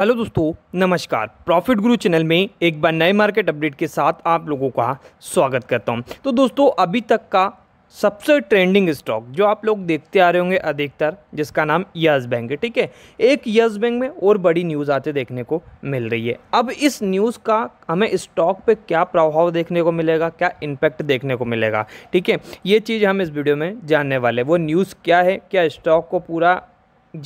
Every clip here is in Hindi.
हेलो दोस्तों नमस्कार प्रॉफिट गुरु चैनल में एक बार नए मार्केट अपडेट के साथ आप लोगों का स्वागत करता हूं तो दोस्तों अभी तक का सबसे ट्रेंडिंग स्टॉक जो आप लोग देखते आ रहे होंगे अधिकतर जिसका नाम यस बैंक है ठीक है एक यस बैंक में और बड़ी न्यूज़ आते देखने को मिल रही है अब इस न्यूज़ का हमें स्टॉक पे क्या प्रभाव देखने को मिलेगा क्या इम्पैक्ट देखने को मिलेगा ठीक है ये चीज़ हम इस वीडियो में जानने वाले वो न्यूज़ क्या है क्या स्टॉक को पूरा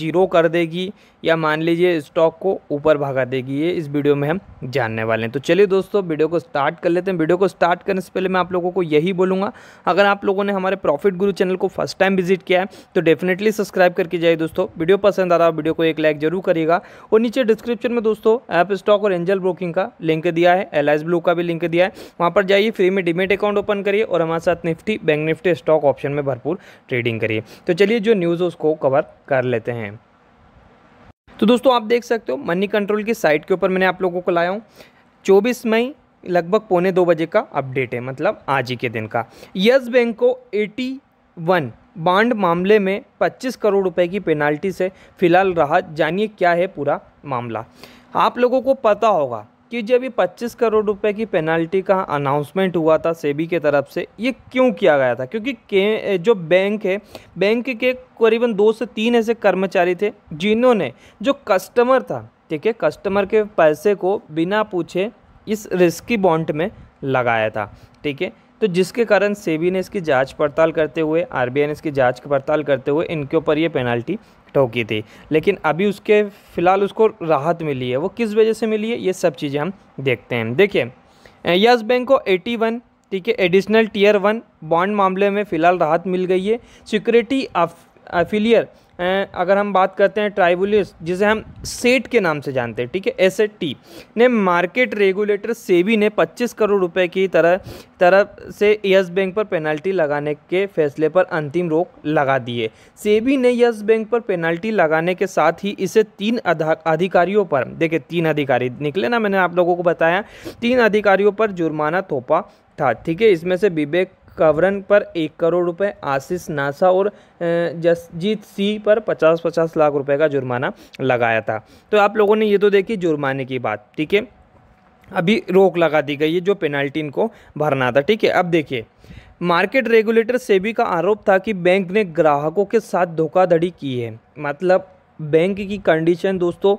जीरो कर देगी या मान लीजिए स्टॉक को ऊपर भागा देगी ये इस वीडियो में हम जानने वाले हैं तो चलिए दोस्तों वीडियो को स्टार्ट कर लेते हैं वीडियो को स्टार्ट करने से पहले मैं आप लोगों को यही बोलूँगा अगर आप लोगों ने हमारे प्रॉफिट गुरु चैनल को फर्स्ट टाइम विजिट किया है तो डेफिनेटली सब्सक्राइब करके जाइए दोस्तों वीडियो पसंद आ रहा है वीडियो को एक लाइक जरूर करिएगा और नीचे डिस्क्रिप्शन में दोस्तों ऐप स्टॉक और एंजल ब्रोकिंग का लिंक दिया है एल ब्लू का भी लिंक दिया है वहाँ पर जाइए फ्री में डिमेट अकाउंट ओपन करिए और हमारे साथ Nifty bank Nifty stock option में भरपूर ट्रेडिंग करिए तो चलिए जो न्यूज़ है उसको कवर कर लेते हैं तो दोस्तों आप देख सकते हो मनी कंट्रोल की साइट के ऊपर मैंने आप लोगों को लाया हूँ चौबीस मई लगभग पौने दो बजे का अपडेट है मतलब आज ही के दिन का यस बैंक को एटी वन बांड मामले में 25 करोड़ रुपए की पेनाल्टी से फिलहाल राहत जानिए क्या है पूरा मामला आप लोगों को पता होगा कि जब ये 25 करोड़ रुपए की पेनल्टी का अनाउंसमेंट हुआ था सेबी के तरफ से ये क्यों किया गया था क्योंकि के जो बैंक है बैंक के करीबन दो से तीन ऐसे कर्मचारी थे जिन्होंने जो कस्टमर था ठीक है कस्टमर के पैसे को बिना पूछे इस रिस्की बॉन्ड में लगाया था ठीक है तो जिसके कारण सेबी ने इसकी जांच पड़ताल करते हुए आरबीआई ने इसकी जांच पड़ताल करते हुए इनके ऊपर ये पेनल्टी ठोकी थी लेकिन अभी उसके फ़िलहाल उसको राहत मिली है वो किस वजह से मिली है ये सब चीज़ें हम देखते हैं देखिए यस बैंक को 81 ठीक है एडिशनल टीयर वन बॉन्ड मामले में फ़िलहाल राहत मिल गई है सिक्योरिटी अफिलियर अगर हम बात करते हैं ट्राइबुलिस जिसे हम सेट के नाम से जानते हैं ठीक है एस टी ने मार्केट रेगुलेटर सेबी ने 25 करोड़ रुपए की तरह तरफ से यस बैंक पर पेनल्टी लगाने के फैसले पर अंतिम रोक लगा दी है सेबी ने यस बैंक पर पेनल्टी लगाने के साथ ही इसे तीन अधिकारियों पर देखिए तीन अधिकारी निकले ना मैंने आप लोगों को बताया तीन अधिकारियों पर जुर्माना थोपा था ठीक है इसमें से विवेक कवरन पर एक करोड़ रुपए आशीष नासा और जसजीत सी पर पचास पचास लाख रुपए का जुर्माना लगाया था तो आप लोगों ने ये तो देखी जुर्माने की बात ठीक है अभी रोक लगा दी गई है जो पेनल्टी इनको भरना था ठीक है अब देखिए मार्केट रेगुलेटर सेबी का आरोप था कि बैंक ने ग्राहकों के साथ धोखाधड़ी की है मतलब बैंक की कंडीशन दोस्तों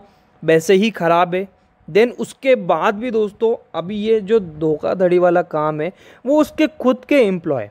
वैसे ही ख़राब है देन उसके बाद भी दोस्तों अभी ये जो धोखाधड़ी वाला काम है वो उसके खुद के एम्प्लॉय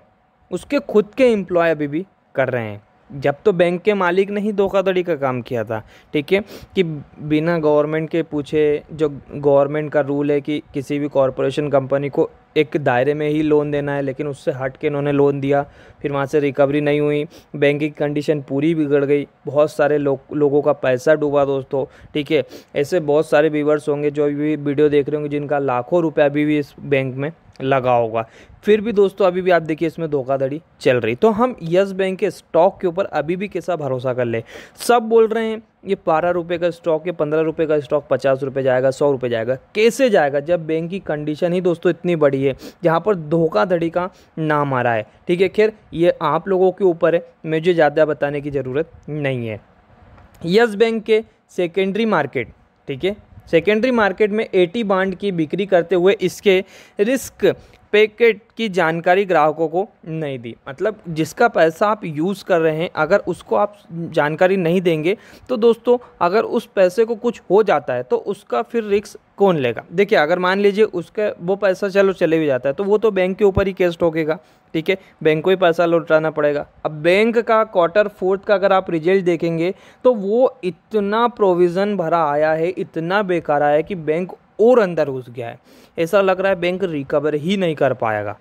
उसके खुद के एम्प्लॉय अभी भी कर रहे हैं जब तो बैंक के मालिक ने ही धोखाधड़ी का काम किया था ठीक है कि बिना गवर्नमेंट के पूछे जो गवर्नमेंट का रूल है कि किसी भी कॉरपोरेशन कंपनी को एक दायरे में ही लोन देना है लेकिन उससे हट के इन्होंने लोन दिया फिर वहाँ से रिकवरी नहीं हुई बैंक की कंडीशन पूरी बिगड़ गई बहुत सारे लो, लोगों का पैसा डूबा दोस्तों ठीक है ऐसे बहुत सारे व्यूवर्स होंगे जो भी वीडियो देख रहे होंगे जिनका लाखों रुपया अभी भी इस बैंक में लगा होगा फिर भी दोस्तों अभी भी आप देखिए इसमें धोखाधड़ी चल रही तो हम यस बैंक के स्टॉक के ऊपर अभी भी कैसा भरोसा कर ले सब बोल रहे हैं ये बारह रुपये का स्टॉक या पंद्रह रुपये का स्टॉक पचास रुपये जाएगा सौ रुपये जाएगा कैसे जाएगा जब बैंक की कंडीशन ही दोस्तों इतनी बड़ी है जहाँ पर धोखाधड़ी का नाम आ रहा है ठीक है खैर ये आप लोगों के ऊपर है मुझे ज़्यादा बताने की ज़रूरत नहीं है यस बैंक के सेकेंडरी मार्केट ठीक है सेकेंडरी मार्केट में एटी बांड की बिक्री करते हुए इसके रिस्क पैकेट की जानकारी ग्राहकों को नहीं दी मतलब जिसका पैसा आप यूज़ कर रहे हैं अगर उसको आप जानकारी नहीं देंगे तो दोस्तों अगर उस पैसे को कुछ हो जाता है तो उसका फिर रिक्स कौन लेगा देखिए अगर मान लीजिए उसका वो पैसा चलो चले भी जाता है तो वो तो बैंक के ऊपर ही केस ठोकेगा ठीक है बैंक को ही पैसा लौटाना पड़ेगा अब बैंक का क्वार्टर फोर्थ का अगर आप रिजल्ट देखेंगे तो वो इतना प्रोविज़न भरा आया है इतना बेकार आया है कि बैंक और अंदर घुस गया है ऐसा लग रहा है बैंक रिकवर ही नहीं कर पाएगा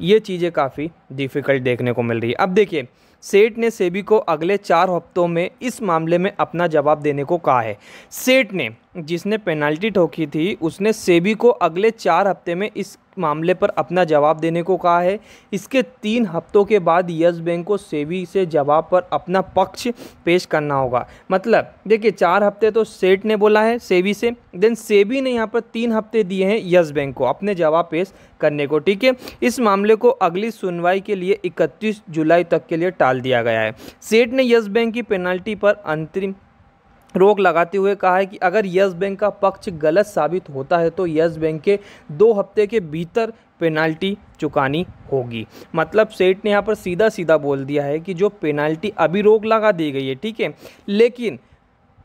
ये चीज़ें काफ़ी डिफ़िकल्ट देखने को मिल रही है अब देखिए सेठ ने सेबी को अगले चार हफ्तों में इस मामले में अपना जवाब देने को कहा है सेठ ने जिसने पेनल्टी ठोकी थी उसने सेबी को अगले चार हफ्ते में इस मामले पर अपना जवाब देने को कहा है इसके तीन हफ्तों के बाद यस बैंक को सेबी से जवाब पर अपना पक्ष पेश करना होगा मतलब देखिए चार हफ्ते तो सेट ने बोला है सेबी से देन सेबी ने यहाँ पर तीन हफ्ते दिए हैं यस बैंक को अपने जवाब पेश करने को ठीक है इस मामले को अगली सुनवाई के लिए इकतीस जुलाई तक के लिए टाल दिया गया है सेठ ने यस बैंक की पेनल्टी पर अंतरिम रोक लगाते हुए कहा है कि अगर यस बैंक का पक्ष गलत साबित होता है तो यस बैंक के दो हफ्ते के भीतर पेनाल्टी चुकानी होगी मतलब सेठ ने यहाँ पर सीधा सीधा बोल दिया है कि जो पेनाल्टी अभी रोक लगा दी गई है ठीक है लेकिन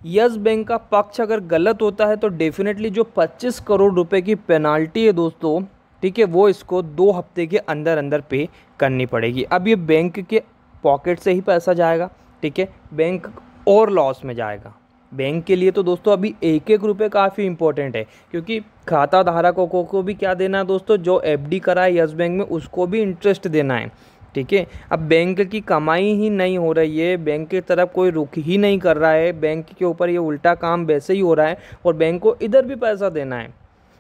यस बैंक का पक्ष अगर गलत होता है तो डेफिनेटली जो 25 करोड़ रुपए की पेनाल्टी है दोस्तों ठीक है वो इसको दो हफ्ते के अंदर अंदर पे करनी पड़ेगी अब ये बैंक के पॉकेट से ही पैसा जाएगा ठीक है बैंक और लॉस में जाएगा बैंक के लिए तो दोस्तों अभी एक एक रुपये काफ़ी इंपॉर्टेंट है क्योंकि खाता धारकों को, को भी क्या देना है दोस्तों जो एफडी करा है यस बैंक में उसको भी इंटरेस्ट देना है ठीक है अब बैंक की कमाई ही नहीं हो रही है बैंक की तरफ कोई रुख ही नहीं कर रहा है बैंक के ऊपर ये उल्टा काम वैसे ही हो रहा है और बैंक को इधर भी पैसा देना है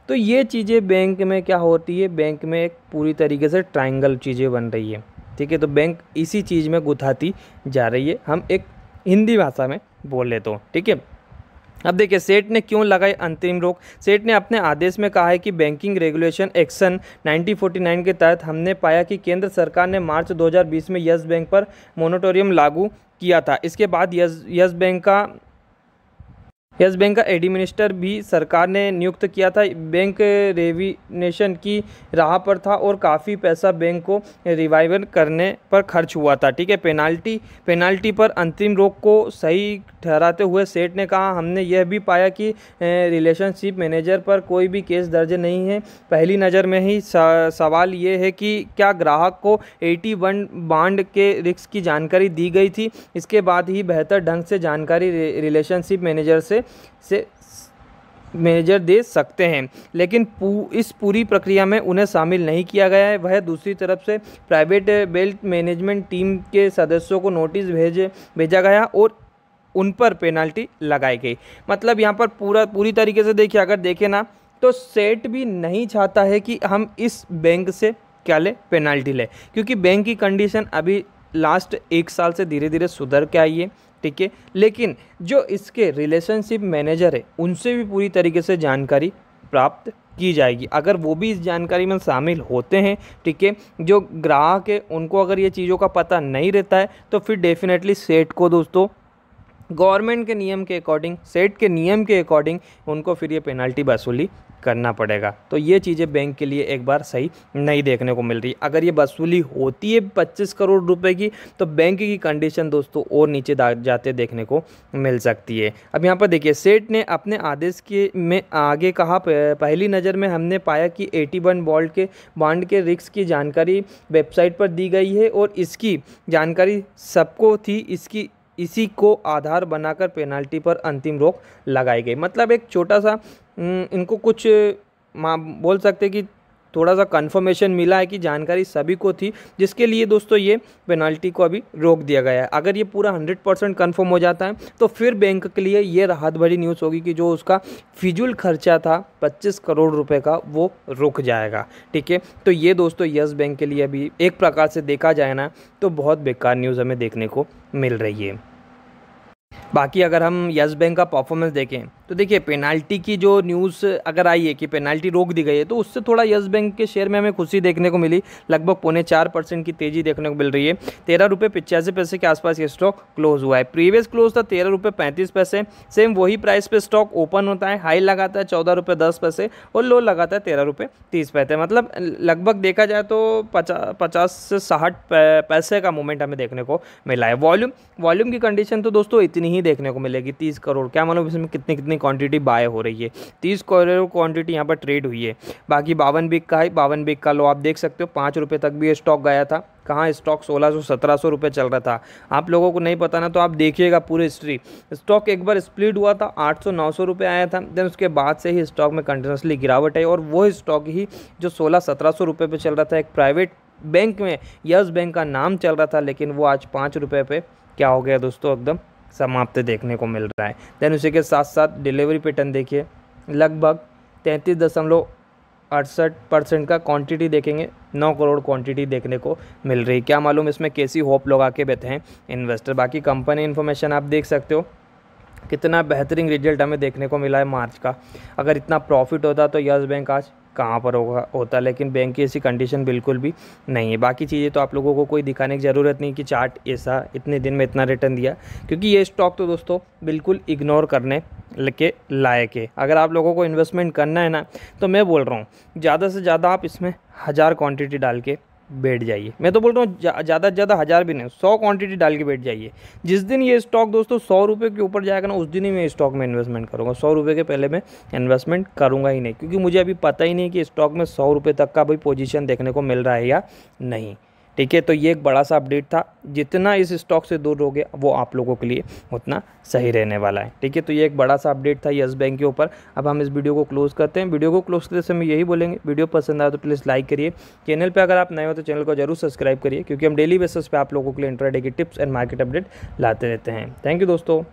तो ये चीज़ें बैंक में क्या होती है बैंक में एक पूरी तरीके से ट्राइंगल चीज़ें बन रही है ठीक है तो बैंक इसी चीज़ में गुथाती जा रही है हम एक हिंदी भाषा में बोले तो ठीक है अब देखिए सेठ ने क्यों लगाई अंतरिम रोक सेठ ने अपने आदेश में कहा है कि बैंकिंग रेगुलेशन एक्शन 1949 के तहत हमने पाया कि केंद्र सरकार ने मार्च 2020 में यस बैंक पर मोनोटोरियम लागू किया था इसके बाद यस यस बैंक का यस बैंक का एडमिनिस्टर भी सरकार ने नियुक्त किया था बैंक रेविनेशन की राह पर था और काफ़ी पैसा बैंक को रिवाइवल करने पर खर्च हुआ था ठीक है पेनाल्टी पेनाल्टी पर अंतिम रोक को सही ठहराते हुए सेठ ने कहा हमने यह भी पाया कि रिलेशनशिप मैनेजर पर कोई भी केस दर्ज नहीं है पहली नज़र में ही सवाल ये है कि क्या ग्राहक को वन बांड के रिक्स की जानकारी दी गई थी इसके बाद ही बेहतर ढंग से जानकारी रिलेशनशिप मैनेजर से से मेजर दे सकते हैं लेकिन पू, इस पूरी प्रक्रिया में उन्हें शामिल नहीं किया गया है वह दूसरी तरफ से प्राइवेट बेल्ट मैनेजमेंट टीम के सदस्यों को नोटिस भेज भेजा गया और उन पर पेनल्टी लगाई गई मतलब यहाँ पर पूरा पूरी तरीके से देखिए अगर देखें ना तो सेट भी नहीं चाहता है कि हम इस बैंक से क्या ले पेनल्टी ले क्योंकि बैंक की कंडीशन अभी लास्ट एक साल से धीरे धीरे सुधर के आई है ठीक है लेकिन जो इसके रिलेशनशिप मैनेजर है उनसे भी पूरी तरीके से जानकारी प्राप्त की जाएगी अगर वो भी इस जानकारी में शामिल होते हैं ठीक है जो ग्राहक है उनको अगर ये चीज़ों का पता नहीं रहता है तो फिर डेफिनेटली सेट को दोस्तों गवर्नमेंट के नियम के अकॉर्डिंग सेट के नियम के अकॉर्डिंग उनको फिर ये पेनल्टी वसूली करना पड़ेगा तो ये चीज़ें बैंक के लिए एक बार सही नहीं देखने को मिल रही अगर ये वसूली होती है पच्चीस करोड़ रुपये की तो बैंक की कंडीशन दोस्तों और नीचे जाते देखने को मिल सकती है अब यहाँ पर देखिए सेठ ने अपने आदेश के में आगे कहा पहली नज़र में हमने पाया कि एटी वन बॉल्ट के बाड के रिक्स की जानकारी वेबसाइट पर दी गई है और इसकी जानकारी सबको थी इसकी इसी को आधार बनाकर पेनाल्टी पर अंतिम रोक लगाई गई मतलब एक छोटा सा हम्म, इनको कुछ माँ बोल सकते कि थोड़ा सा कंफर्मेशन मिला है कि जानकारी सभी को थी जिसके लिए दोस्तों ये पेनल्टी को अभी रोक दिया गया है अगर ये पूरा 100 परसेंट कन्फर्म हो जाता है तो फिर बैंक के लिए ये राहत भरी न्यूज़ होगी कि जो उसका फिजुल खर्चा था 25 करोड़ रुपए का वो रुक जाएगा ठीक है तो ये दोस्तों यस बैंक के लिए अभी एक प्रकार से देखा जाए ना तो बहुत बेकार न्यूज़ हमें देखने को मिल रही है बाकी अगर हम यस बैंक का परफॉर्मेंस देखें तो देखिए पेनाल्टी की जो न्यूज़ अगर आई है कि पेनाल्टी रोक दी गई है तो उससे थोड़ा येस बैंक के शेयर में हमें खुशी देखने को मिली लगभग पौने चार परसेंट की तेज़ी देखने को मिल रही है तेरह रुपये पिचासी पैसे के आसपास ये स्टॉक क्लोज हुआ है प्रीवियस क्लोज था तेरह रुपये पैंतीस पैसे सेम वही प्राइस पे स्टॉक ओपन होता है हाई लगाता है चौदह रुपये दस पैसे और लो लगाता है तेरह रुपये तीस पैसे मतलब लगभग देखा जाए तो पचास पचास से साठ पैसे का मूवमेंट हमें देखने को मिला है वॉल्यूम वॉल्यूम की कंडीशन तो दोस्तों इतनी ही देखने को मिलेगी तीस करोड़ क्या मालूम इसमें कितनी कितनी क्वांटिटी बाय हो रही है तीस करोड़ क्वांटिटी यहाँ पर ट्रेड हुई है बाकी बावन बिग का है बावन बिग का लो आप देख सकते हो पाँच रुपये तक भी ये स्टॉक गया था कहाँ स्टॉक 1600 1700 रुपए चल रहा था आप लोगों को नहीं पता ना तो आप देखिएगा पूरी हिस्ट्री स्टॉक एक बार स्प्लिट हुआ था 800 900 रुपए आया था देन उसके बाद से ही स्टॉक में कंटिन्यूसली गिरावट आई और वो स्टॉक ही जो सत्रह 1700 रुपए पे चल रहा था एक प्राइवेट बैंक में यस बैंक का नाम चल रहा था लेकिन वो आज पाँच रुपये पे क्या हो गया दोस्तों एकदम समाप्त देखने को मिल रहा है देन उसी के साथ साथ डिलीवरी पैटर्न देखिए लगभग तैंतीस दशमलव अड़सठ परसेंट का क्वांटिटी देखेंगे नौ करोड़ क्वांटिटी देखने को मिल रही क्या मालूम इसमें कैसी होप लोग आके बैठे हैं इन्वेस्टर बाकी कंपनी इन्फॉर्मेशन आप देख सकते हो कितना बेहतरीन रिजल्ट हमें देखने को मिला है मार्च का अगर इतना प्रॉफिट होता तो यस बैंक आज कहाँ पर होगा होता है लेकिन बैंक की ऐसी कंडीशन बिल्कुल भी नहीं है बाकी चीज़ें तो आप लोगों को कोई दिखाने की ज़रूरत नहीं कि चार्ट ऐसा इतने दिन में इतना रिटर्न दिया क्योंकि ये स्टॉक तो दोस्तों बिल्कुल इग्नोर करने के लायक है अगर आप लोगों को इन्वेस्टमेंट करना है ना तो मैं बोल रहा हूँ ज़्यादा से ज़्यादा आप इसमें हज़ार क्वान्टिटी डाल के बैठ जाइए मैं तो बोल रहा हूँ ज़्यादा से ज़्यादा हज़ार भी नहीं सौ क्वांटिटी डाल के बैठ जाइए जिस दिन ये स्टॉक दोस्तों सौ रुपये के ऊपर जाएगा ना उस दिन ही मैं स्टॉक में इन्वेस्टमेंट करूँगा सौ रुपये के पहले मैं इन्वेस्टमेंट करूँगा ही नहीं क्योंकि मुझे अभी पता ही नहीं कि स्टॉक में सौ रुपये तक का भी पोजिशन देखने को मिल रहा है या नहीं ठीक है तो ये एक बड़ा सा अपडेट था जितना इस स्टॉक से दूर रहोगे वो आप लोगों के लिए उतना सही रहने वाला है ठीक है तो ये एक बड़ा सा अपडेट था यस बैंक के ऊपर अब हम इस वीडियो को क्लोज़ करते हैं वीडियो को क्लोज़ करते समय यही बोलेंगे वीडियो पसंद आए तो प्लीज़ लाइक करिए चैनल पर अगर आप नए हो तो चैनल को जरूर सब्सक्राइब करिए क्योंकि हम डेली बेसिस पर आप लोगों के लिए इंटरडे की टिप्स एंड मार्केट अपडेट लाते रहते हैं थैंक यू दोस्तों